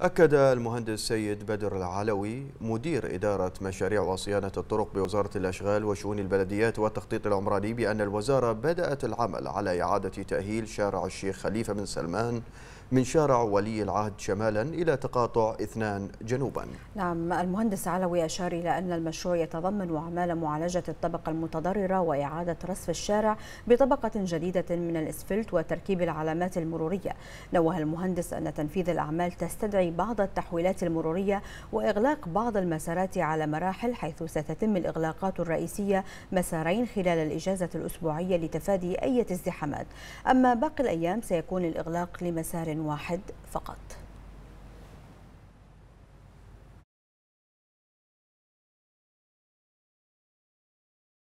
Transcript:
أكد المهندس سيد بدر العلوي مدير إدارة مشاريع وصيانة الطرق بوزارة الأشغال وشؤون البلديات والتخطيط العمراني بأن الوزارة بدأت العمل على إعادة تأهيل شارع الشيخ خليفة بن سلمان من شارع ولي العهد شمالا إلى تقاطع اثنان جنوبا نعم المهندس علوي أشار إلى أن المشروع يتضمن أعمال معالجة الطبقة المتضررة وإعادة رصف الشارع بطبقة جديدة من الإسفلت وتركيب العلامات المرورية نوه المهندس أن تنفيذ الأعمال تستدعي بعض التحويلات المرورية وإغلاق بعض المسارات على مراحل حيث ستتم الإغلاقات الرئيسية مسارين خلال الإجازة الأسبوعية لتفادي أي ازدحامات أما باقي الأيام سيكون الإغلاق لمسار واحد فقط